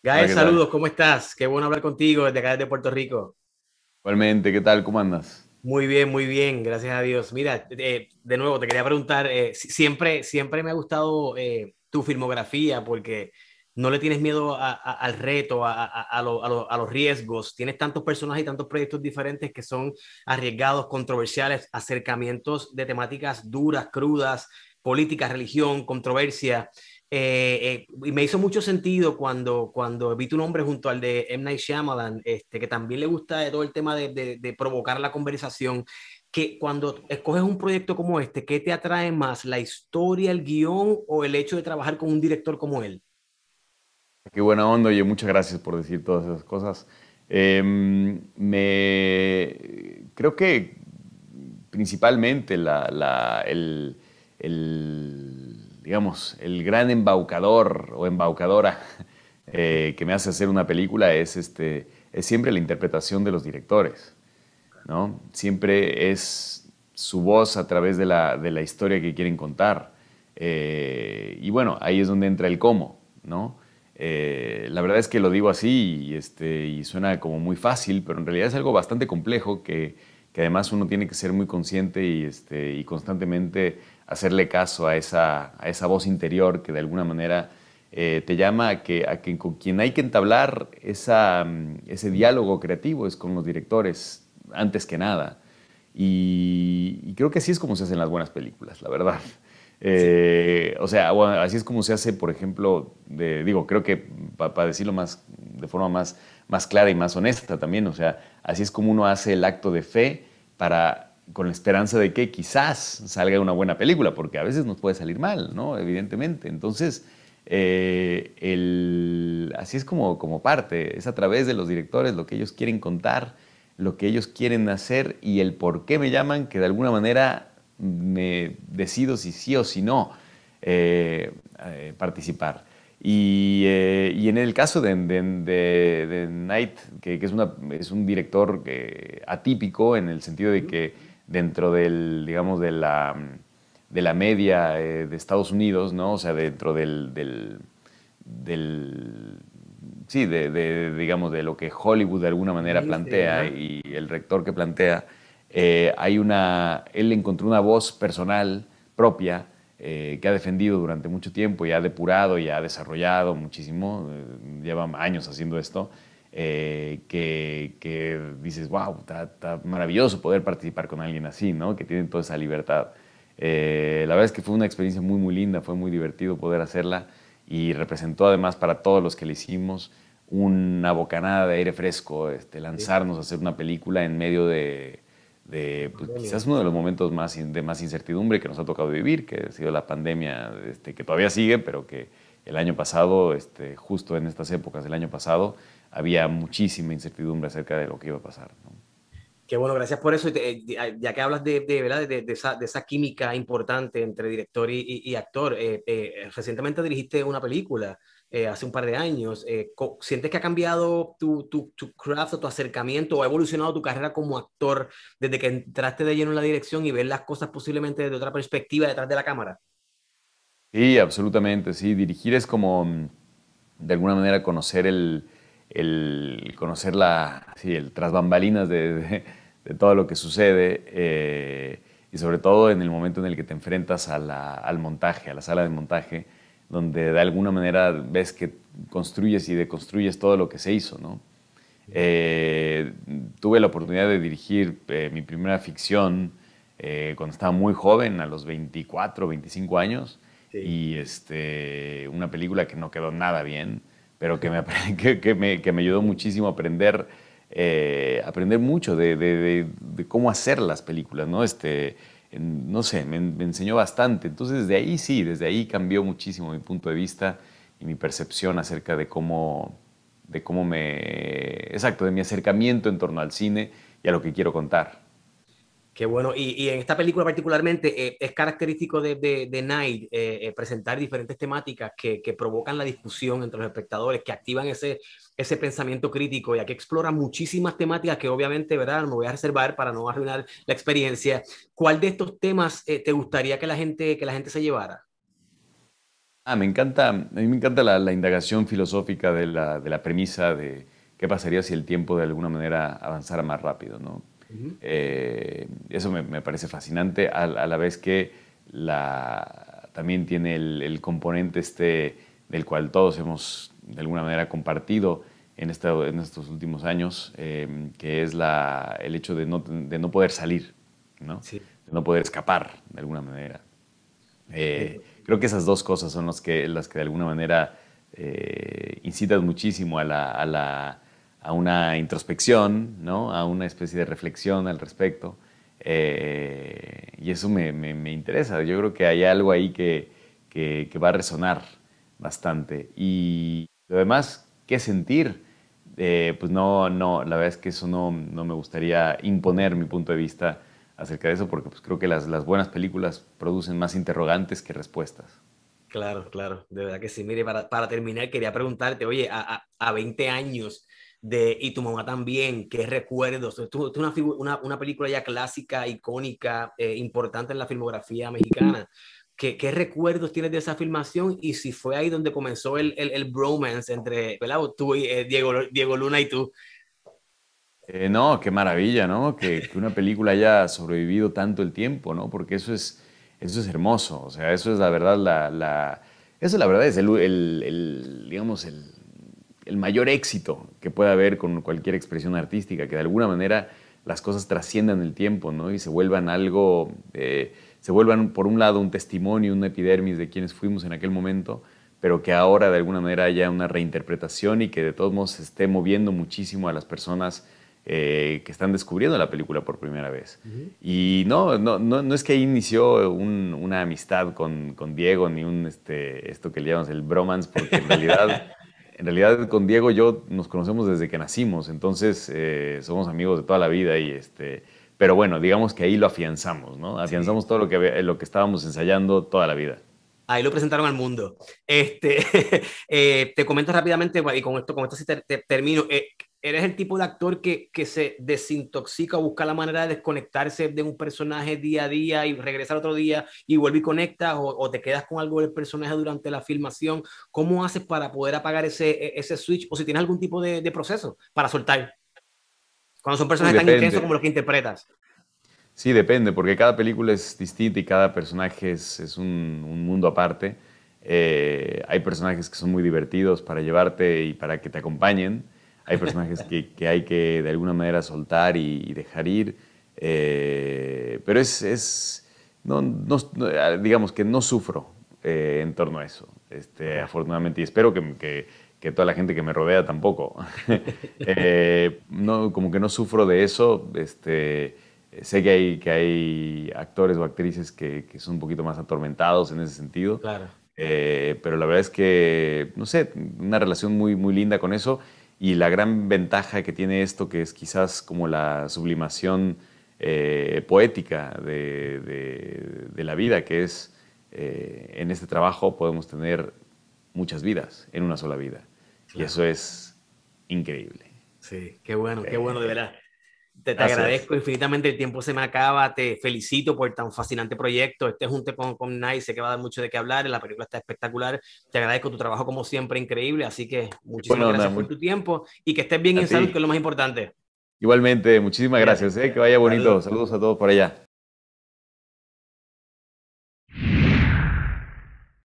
Gael, saludos, ¿cómo estás? Qué bueno hablar contigo desde acá de Puerto Rico. Igualmente, ¿qué tal? ¿Cómo andas? Muy bien, muy bien, gracias a Dios. Mira, eh, de nuevo te quería preguntar, eh, siempre, siempre me ha gustado eh, tu filmografía porque no le tienes miedo al reto, a, a, los riesgos. Tienes tantos personajes y tantos proyectos diferentes que son arriesgados, controversiales, acercamientos de temáticas duras, crudas, política, religión, controversia. Eh, eh, y me hizo mucho sentido cuando, cuando vi tu nombre junto al de M. Night Shyamalan, este, que también le gusta todo el tema de, de, provocar la conversación. Que cuando escoges un proyecto como este, ¿qué te atrae más? ¿La historia, el guión o el hecho de trabajar con un director como él? Qué buena onda, oye, muchas gracias por decir todas esas cosas. Em, me, creo que principalmente la, el, el digamos, el gran embaucador o embaucadora eh, que me hace hacer una película es, este, es siempre la interpretación de los directores, ¿no? Siempre es su voz a través de la, de la historia que quieren contar. Eh, y bueno, ahí es donde entra el cómo, ¿no? Eh, la verdad es que lo digo así y, este, y suena como muy fácil, pero en realidad es algo bastante complejo que que además uno tiene que ser muy consciente y, este, constantemente hacerle caso a esa, voz interior que de alguna manera eh, te llama a que, a que, con quien hay que entablar mm, ese diálogo creativo es con los directores, antes que nada. Y, creo que así es como se hacen las buenas películas, la verdad. Eh, o sea, así es como se hace, por ejemplo, digo, creo que para decirlo más, de forma más, más clara y más honesta también, o sea, así es como uno hace el acto de fe para, con la esperanza de que quizás salga una buena película, porque a veces nos puede salir mal, ¿no? Evidentemente. Entonces, eh, así es como, parte, es a través de los directores lo que ellos quieren contar, lo que ellos quieren hacer y el por qué me llaman, que de alguna manera me decido si sí o si no eh, eh, participar. Eh, y, en el caso de, Knight, que, es, un director atípico en el sentido de que dentro del, digamos, de la, de la media eh, de Estados Unidos, ¿no? o sea, dentro del, sí, de, lo que Hollywood de alguna manera plantea y el rector que plantea, eh, hay una, él encontró una voz personal propia eh, que ha defendido durante mucho tiempo y ha depurado y ha desarrollado muchísimo, eh, lleva años haciendo esto, eh, que, dices, wow, está, maravilloso poder participar con alguien así, ¿no? que tiene toda esa libertad. la verdad es que fue una experiencia muy, muy linda, fue muy divertido poder hacerla y representó además para todos los que le hicimos una bocanada de aire fresco, este, lanzarnos a hacer una película en medio de de pues, quizás uno de los momentos más, de más incertidumbre que nos ha tocado vivir, que ha sido la pandemia este, que todavía sigue, pero que el año pasado, este, justo en estas épocas del año pasado, había muchísima incertidumbre acerca de lo que iba a pasar. ¿no? Qué bueno, gracias por eso. Eh, ya que hablas de, de, esa, química importante entre director y, actor, eh, eh, recientemente dirigiste una película eh, hace un par de años. Eh, ¿Sientes que ha cambiado tu, tu, tu, craft o tu acercamiento o ha evolucionado tu carrera como actor desde que entraste de lleno en la dirección y ver las cosas posiblemente desde otra perspectiva detrás de la cámara? Sí, absolutamente, sí. Dirigir es como, mm, de alguna manera, conocer el, el conocer la, sí, el tras bambalinas de, de, todo lo que sucede. Eh, y sobre todo en el momento en el que te enfrentas a la, al montaje, a la sala de montaje, donde de alguna manera ves que construyes y deconstruyes todo lo que se hizo, ¿no? Eh, tuve la oportunidad de dirigir eh, mi primera ficción eh, cuando estaba muy joven, a los 24, 25 años, y este, una película que no quedó nada bien, pero que me, que, me, ayudó muchísimo a aprender, aprender mucho de, de, cómo hacer las películas, ¿no? Este, no sé, me, enseñó bastante. Entonces, desde ahí sí, desde ahí cambió muchísimo mi punto de vista y mi percepción acerca de cómo, de cómo me, exacto, de mi acercamiento en torno al cine y a lo que quiero contar. Qué bueno. Y, en esta película particularmente eh, es característico de, de, Night eh, eh, presentar diferentes temáticas que, provocan la discusión entre los espectadores, que activan ese, pensamiento crítico y aquí explora muchísimas temáticas que obviamente, ¿verdad? Me voy a reservar para no arruinar la experiencia. ¿Cuál de estos temas te gustaría que la, gente, que la gente se llevara? Ah, me encanta, a mí me encanta la, indagación filosófica de la, de la premisa de qué pasaría si el tiempo de alguna manera avanzara más rápido, ¿no? Eh, eso me, parece fascinante, a, la vez que la, también tiene el, componente este del cual todos hemos de alguna manera compartido en, estos últimos años, em, que es la, el hecho de no, poder salir, ¿no? de no poder escapar de alguna manera. Eh, creo que esas dos cosas son las que, las que de alguna manera eh, incitan muchísimo a la a una introspección, ¿no? a una especie de reflexión al respecto. Eh, y eso me, interesa. Yo creo que hay algo ahí que, va a resonar bastante. Y lo demás, ¿qué sentir? Eh, pues no, no, la verdad es que eso no, me gustaría imponer mi punto de vista acerca de eso, porque pues creo que las, buenas películas producen más interrogantes que respuestas. Claro, claro, de verdad que sí. Mire, para, terminar, quería preguntarte, oye, a, a, a 20 años de Y tu mamá también, qué recuerdos. una, una, una, película ya clásica, icónica, eh, importante en la filmografía mexicana. ¿Qué, recuerdos tienes de esa filmación? Y si fue ahí donde comenzó el, el, el bromance entre ¿verdad? tú y eh, Diego, Luna y tú. Eh, no, qué maravilla, ¿no? Que, una película haya sobrevivido tanto el tiempo, ¿no? Porque eso es, eso es hermoso, o sea, eso es la verdad, la, la eso la verdad es el, el, el digamos, el, el mayor éxito que pueda haber con cualquier expresión artística, que de alguna manera las cosas trasciendan el tiempo ¿no? y se vuelvan algo, eh, se vuelvan por un lado un testimonio, una epidermis de quienes fuimos en aquel momento, pero que ahora de alguna manera haya una reinterpretación y que de todos modos se esté moviendo muchísimo a las personas eh, que están descubriendo la película por primera vez. Y no no, no, es que ahí inició una amistad con, Diego, ni un, este, esto que le llamamos el bromance, porque en realidad en realidad con Diego y yo nos conocemos desde que nacimos, entonces eh, somos amigos de toda la vida y este, pero bueno, digamos que ahí lo afianzamos, ¿no? Afianzamos todo lo que, lo que estábamos ensayando toda la vida. Ahí lo presentaron al mundo. Este, eh, te comento rápidamente, y con esto, con esto sí te, termino. Eh, eres el tipo de actor que, se desintoxica, o busca la manera de desconectarse de un personaje día a día y regresar otro día y vuelve y conecta o, te quedas con algo del personaje durante la filmación. ¿Cómo haces para poder apagar ese, e, switch o si tienes algún tipo de, proceso para soltar? Cuando son personajes tan intensos como los que interpretas. Sí, depende, porque cada película es distinta y cada personaje es, un, mundo aparte. Eh, hay personajes que son muy divertidos para llevarte y para que te acompañen, hay personajes que, hay que de alguna manera soltar y, dejar ir. Eh, pero es, no, digamos que no sufro eh, en torno a eso, este, afortunadamente, y espero que, que, que, toda la gente que me rodea tampoco. Eh, como que no sufro de eso. Este, sé que hay, que hay actores o actrices que, son un poquito más atormentados en ese sentido. Claro. pero la verdad es que, no sé, una relación muy, muy linda con eso y la gran ventaja que tiene esto, que es quizás como la sublimación eh, poética de, la vida, que es eh, en este trabajo podemos tener muchas vidas en una sola vida. Y eso es increíble. Sí, qué bueno, qué eh, bueno de verdad. Te, agradezco infinitamente, el tiempo se me acaba, te felicito por tan fascinante proyecto, este junto con, con Nice que va a dar mucho de qué hablar, la película está espectacular, te agradezco tu trabajo como siempre, increíble, así que muchísimas gracias por tu tiempo y que estés bien y en salud, que es lo más importante. Igualmente, muchísimas gracias, eh, que vaya bonito, saludos a todos por allá.